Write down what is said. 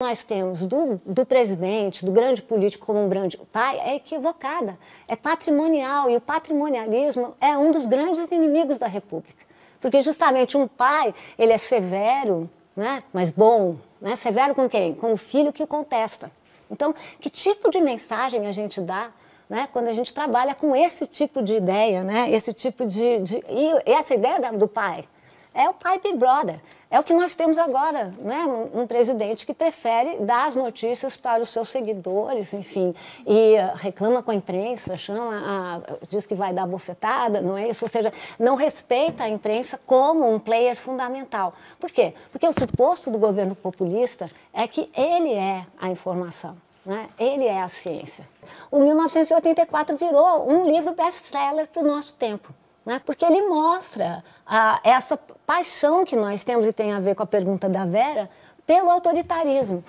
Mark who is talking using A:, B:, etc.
A: nós temos do, do, presidente, do grande político como um grande pai, é equivocada. É patrimonial e o patrimonialismo é um dos grandes inimigos da República. Porque justamente um pai, ele é severo, né, mas bom. Né, severo com quem? Com o filho que contesta. Então, que tipo de mensagem a gente dá né, quando a gente trabalha com esse tipo de ideia, né, esse tipo de, de e essa ideia do pai? É o pai Big Brother. É o que nós temos agora, né? Um, um presidente que prefere dar as notícias para os seus seguidores, enfim, e eh, reclama com a imprensa, chama, a, diz que vai dar bofetada, não é isso? Ou seja, não respeita a imprensa como um player fundamental. Por quê? Porque o suposto do governo populista é que ele é a informação. Né? Ele é a ciência. O 1984 virou um livro best-seller para o nosso tempo né? porque ele mostra a, essa paixão que nós temos e tem a ver com a pergunta da Vera pelo autoritarismo.